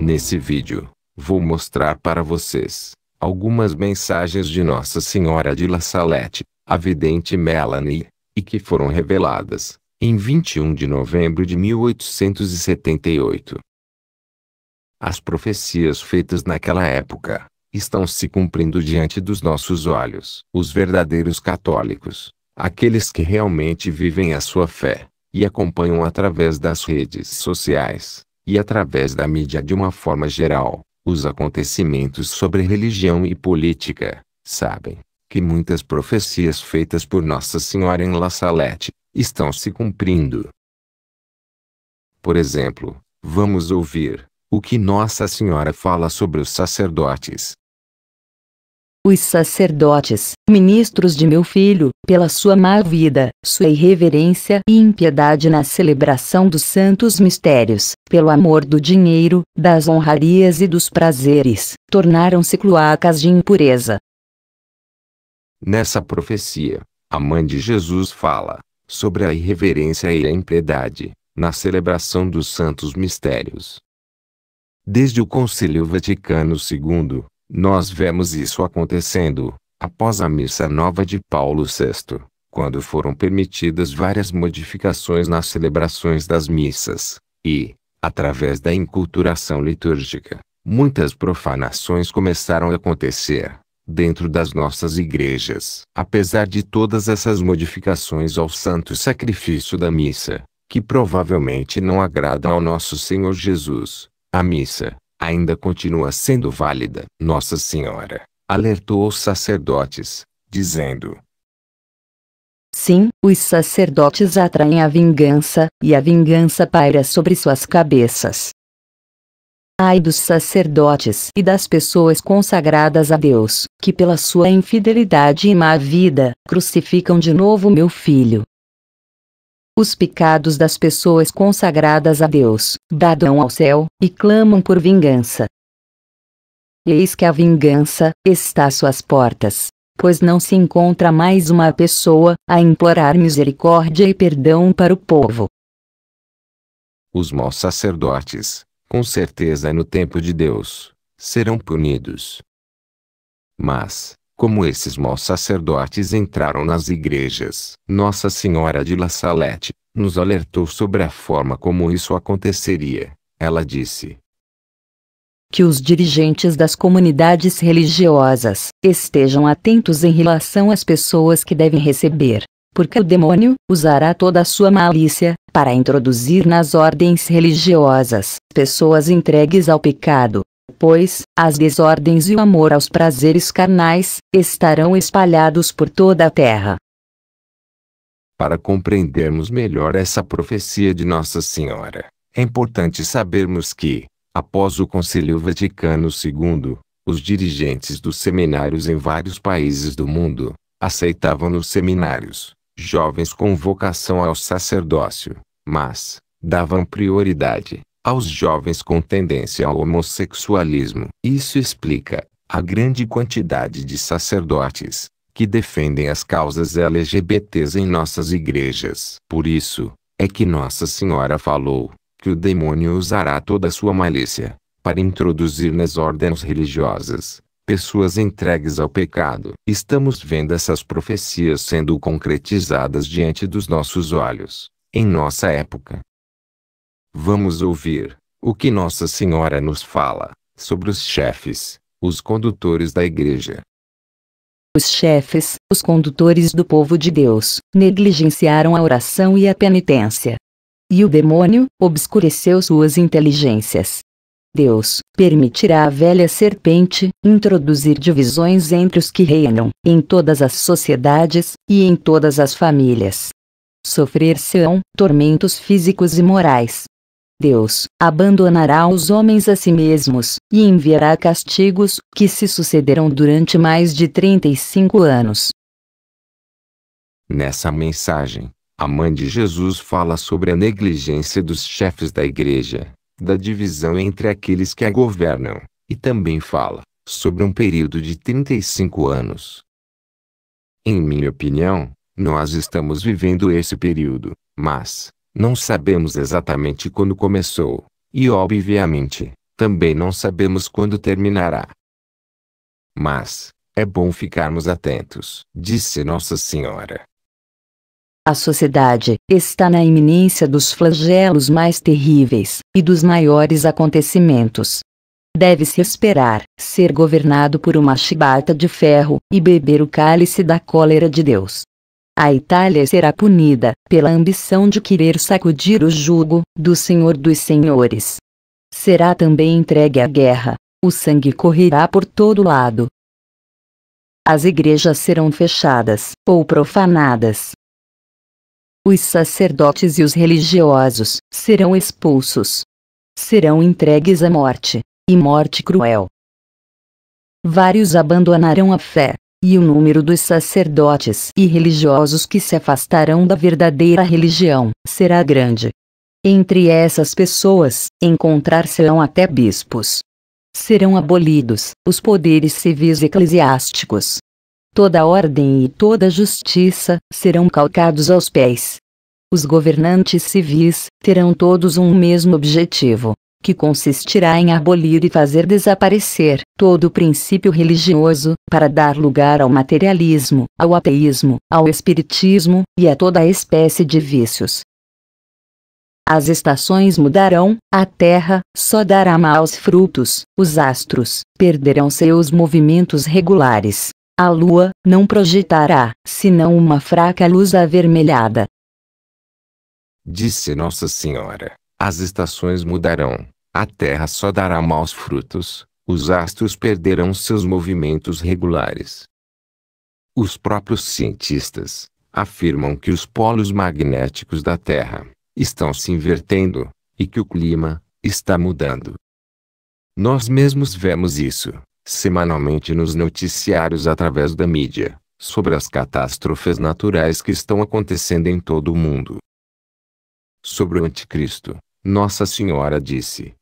Nesse vídeo, vou mostrar para vocês algumas mensagens de Nossa Senhora de La Salette, a vidente Melanie, e que foram reveladas em 21 de novembro de 1878. As profecias feitas naquela época estão se cumprindo diante dos nossos olhos. Os verdadeiros católicos, aqueles que realmente vivem a sua fé e acompanham através das redes sociais, e através da mídia de uma forma geral, os acontecimentos sobre religião e política, sabem que muitas profecias feitas por Nossa Senhora em La Salette estão se cumprindo. Por exemplo, vamos ouvir o que Nossa Senhora fala sobre os sacerdotes os sacerdotes, ministros de meu filho, pela sua má vida, sua irreverência e impiedade na celebração dos santos mistérios, pelo amor do dinheiro, das honrarias e dos prazeres, tornaram-se cloacas de impureza. Nessa profecia, a mãe de Jesus fala sobre a irreverência e a impiedade na celebração dos santos mistérios. Desde o Concílio Vaticano II, nós vemos isso acontecendo, após a missa nova de Paulo VI, quando foram permitidas várias modificações nas celebrações das missas, e, através da inculturação litúrgica, muitas profanações começaram a acontecer dentro das nossas igrejas. Apesar de todas essas modificações ao santo sacrifício da missa, que provavelmente não agrada ao nosso Senhor Jesus, a missa, ainda continua sendo válida. Nossa Senhora alertou os sacerdotes, dizendo: Sim, os sacerdotes atraem a vingança, e a vingança paira sobre suas cabeças. Ai dos sacerdotes e das pessoas consagradas a Deus, que pela sua infidelidade e má vida, crucificam de novo meu filho, os pecados das pessoas consagradas a Deus, dadam ao céu, e clamam por vingança. Eis que a vingança está às suas portas, pois não se encontra mais uma pessoa a implorar misericórdia e perdão para o povo. Os maus sacerdotes, com certeza no tempo de Deus, serão punidos. Mas, como esses maus sacerdotes entraram nas igrejas. Nossa Senhora de La Salette nos alertou sobre a forma como isso aconteceria. Ela disse: que os dirigentes das comunidades religiosas estejam atentos em relação às pessoas que devem receber, porque o demônio usará toda a sua malícia para introduzir nas ordens religiosas pessoas entregues ao pecado, pois, as desordens e o amor aos prazeres carnais estarão espalhados por toda a terra. Para compreendermos melhor essa profecia de Nossa Senhora, é importante sabermos que, após o Concílio Vaticano II, os dirigentes dos seminários em vários países do mundo aceitavam nos seminários jovens com vocação ao sacerdócio, mas davam prioridade aos jovens com tendência ao homossexualismo. Isso explica a grande quantidade de sacerdotes que defendem as causas LGBTs em nossas igrejas. Por isso, é que Nossa Senhora falou que o demônio usará toda a sua malícia para introduzir nas ordens religiosas pessoas entregues ao pecado. Estamos vendo essas profecias sendo concretizadas diante dos nossos olhos, em nossa época. Vamos ouvir o que Nossa Senhora nos fala sobre os chefes, os condutores da Igreja. Os chefes, os condutores do povo de Deus, negligenciaram a oração e a penitência. E o demônio obscureceu suas inteligências. Deus permitirá a velha serpente introduzir divisões entre os que reinam, em todas as sociedades e em todas as famílias. Sofrer-se-ão tormentos físicos e morais, Deus abandonará os homens a si mesmos, e enviará castigos, que se sucederão durante mais de 35 anos. Nessa mensagem, a mãe de Jesus fala sobre a negligência dos chefes da igreja, da divisão entre aqueles que a governam, e também fala sobre um período de 35 anos. Em minha opinião, nós estamos vivendo esse período, mas, não sabemos exatamente quando começou, e obviamente, também não sabemos quando terminará. Mas, é bom ficarmos atentos, disse Nossa Senhora. A sociedade está na iminência dos flagelos mais terríveis e dos maiores acontecimentos. Deve-se esperar ser governado por uma chibata de ferro e beber o cálice da cólera de Deus a Itália será punida, pela ambição de querer sacudir o jugo, do Senhor dos Senhores. Será também entregue à guerra, o sangue correrá por todo lado. As igrejas serão fechadas ou profanadas. Os sacerdotes e os religiosos serão expulsos. Serão entregues à morte, e morte cruel. Vários abandonarão a fé, e o número dos sacerdotes e religiosos que se afastarão da verdadeira religião será grande. Entre essas pessoas, encontrar-se-ão até bispos. Serão abolidos os poderes civis eclesiásticos. Toda ordem e toda justiça serão calcados aos pés. Os governantes civis terão todos um mesmo objetivo: que consistirá em abolir e fazer desaparecer todo o princípio religioso, para dar lugar ao materialismo, ao ateísmo, ao espiritismo e a toda espécie de vícios. As estações mudarão, a terra só dará maus frutos, os astros perderão seus movimentos regulares. A lua não projetará, senão uma fraca luz avermelhada. Disse Nossa Senhora. As estações mudarão, a terra só dará maus frutos, os astros perderão seus movimentos regulares. Os próprios cientistas afirmam que os polos magnéticos da Terra estão se invertendo e que o clima está mudando. Nós mesmos vemos isso semanalmente nos noticiários através da mídia sobre as catástrofes naturais que estão acontecendo em todo o mundo. Sobre o Anticristo, nossa Senhora disse: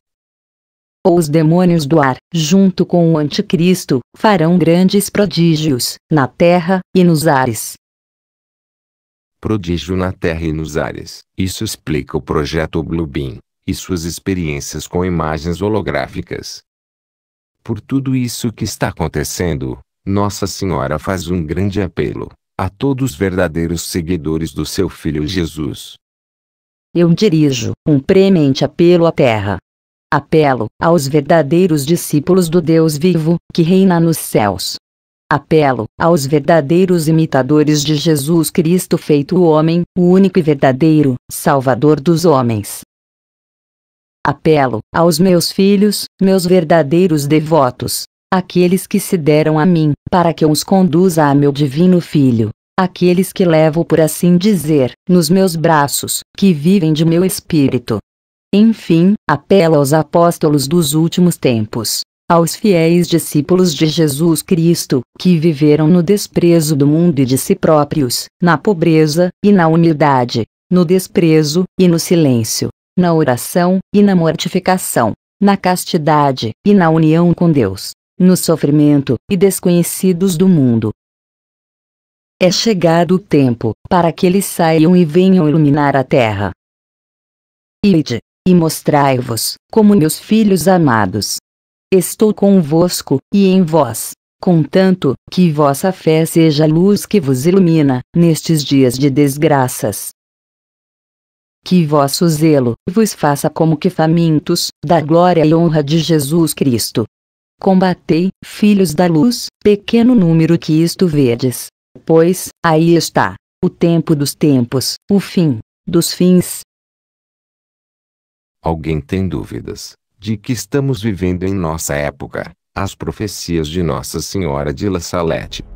os demônios do ar, junto com o Anticristo, farão grandes prodígios, na terra e nos ares. Prodígio na terra e nos ares. Isso explica o projeto Bluebeam e suas experiências com imagens holográficas. Por tudo isso que está acontecendo, Nossa Senhora faz um grande apelo a todos os verdadeiros seguidores do seu filho Jesus eu dirijo um premente apelo à terra. Apelo aos verdadeiros discípulos do Deus vivo, que reina nos céus. Apelo aos verdadeiros imitadores de Jesus Cristo feito o homem, o único e verdadeiro Salvador dos homens. Apelo aos meus filhos, meus verdadeiros devotos, aqueles que se deram a mim, para que eu os conduza a meu divino Filho aqueles que levo por assim dizer, nos meus braços, que vivem de meu espírito. Enfim, apela aos apóstolos dos últimos tempos, aos fiéis discípulos de Jesus Cristo, que viveram no desprezo do mundo e de si próprios, na pobreza, e na humildade, no desprezo, e no silêncio, na oração, e na mortificação, na castidade, e na união com Deus, no sofrimento, e desconhecidos do mundo, é chegado o tempo, para que eles saiam e venham iluminar a terra. Ide, e mostrai-vos, como meus filhos amados. Estou convosco, e em vós, contanto, que vossa fé seja a luz que vos ilumina, nestes dias de desgraças. Que vosso zelo vos faça como que famintos, da glória e honra de Jesus Cristo. Combatei, filhos da luz, pequeno número que isto vedes. Pois, aí está, o tempo dos tempos, o fim dos fins. Alguém tem dúvidas de que estamos vivendo em nossa época as profecias de Nossa Senhora de La Salette?